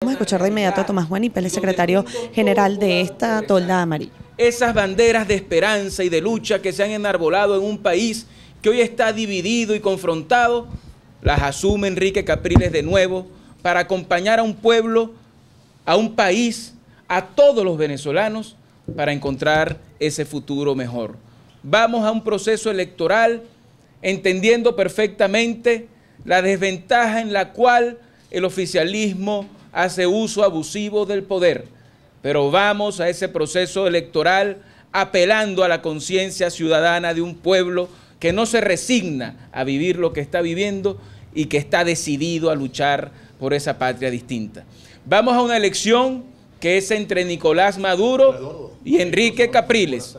Vamos a escuchar de inmediato a Tomás Juanipel, el secretario general de esta tolda amarilla. Esas banderas de esperanza y de lucha que se han enarbolado en un país que hoy está dividido y confrontado, las asume Enrique Capriles de nuevo para acompañar a un pueblo, a un país, a todos los venezolanos para encontrar ese futuro mejor. Vamos a un proceso electoral entendiendo perfectamente la desventaja en la cual el oficialismo hace uso abusivo del poder, pero vamos a ese proceso electoral apelando a la conciencia ciudadana de un pueblo que no se resigna a vivir lo que está viviendo y que está decidido a luchar por esa patria distinta. Vamos a una elección que es entre Nicolás Maduro y Enrique Capriles.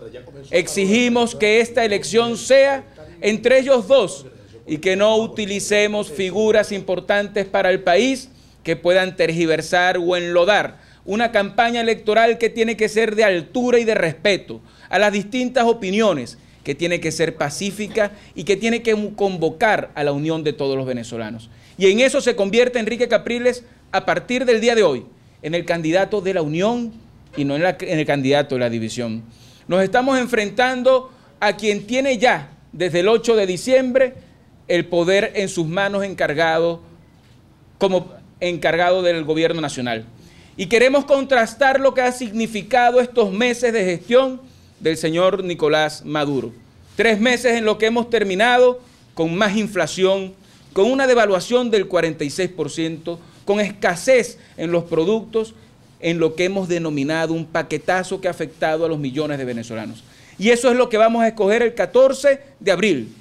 Exigimos que esta elección sea entre ellos dos y que no utilicemos figuras importantes para el país que puedan tergiversar o enlodar una campaña electoral que tiene que ser de altura y de respeto a las distintas opiniones, que tiene que ser pacífica y que tiene que convocar a la unión de todos los venezolanos. Y en eso se convierte Enrique Capriles a partir del día de hoy en el candidato de la unión y no en, el candidato de la división. Nos estamos enfrentando a quien tiene ya desde el 8 de diciembre el poder en sus manos encargado como encargado del gobierno nacional. Y queremos contrastar lo que ha significado estos meses de gestión del señor Nicolás Maduro. Tres meses en los que hemos terminado con más inflación, con una devaluación del 46%, con escasez en los productos, en lo que hemos denominado un paquetazo que ha afectado a los millones de venezolanos. Y eso es lo que vamos a escoger el 14 de abril,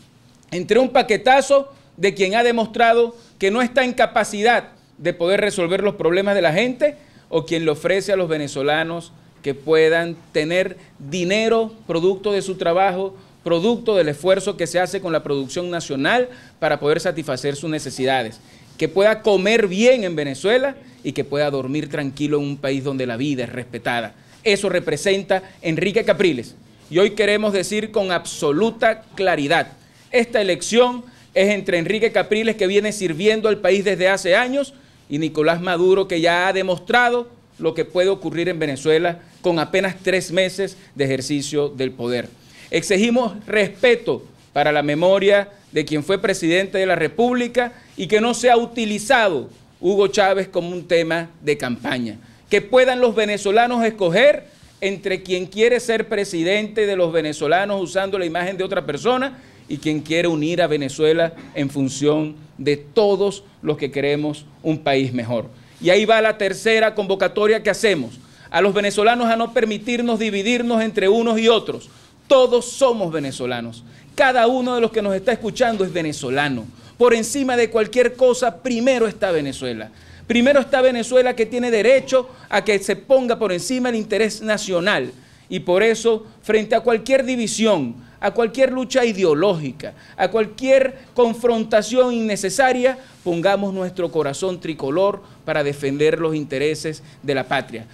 entre un paquetazo de quien ha demostrado que no está en capacidad de poder resolver los problemas de la gente o quien le ofrece a los venezolanos que puedan tener dinero producto de su trabajo, producto del esfuerzo que se hace con la producción nacional para poder satisfacer sus necesidades, que pueda comer bien en Venezuela y que pueda dormir tranquilo en un país donde la vida es respetada. Eso representa Enrique Capriles. Y hoy queremos decir con absoluta claridad, esta elección es entre Enrique Capriles, que viene sirviendo al país desde hace años, y Nicolás Maduro, que ya ha demostrado lo que puede ocurrir en Venezuela con apenas tres meses de ejercicio del poder. Exigimos respeto para la memoria de quien fue presidente de la República y que no sea utilizado Hugo Chávez como un tema de campaña. Que puedan los venezolanos escoger entre quien quiere ser presidente de los venezolanos usando la imagen de otra persona y quien quiere unir a Venezuela en función de de todos los que queremos un país mejor. Y ahí va la tercera convocatoria que hacemos a los venezolanos a no permitirnos dividirnos entre unos y otros. Todos somos venezolanos. Cada uno de los que nos está escuchando es venezolano. Por encima de cualquier cosa, primero está Venezuela. Primero está Venezuela que tiene derecho a que se ponga por encima el interés nacional. Y por eso, frente a cualquier división, a cualquier lucha ideológica, a cualquier confrontación innecesaria, pongamos nuestro corazón tricolor para defender los intereses de la patria.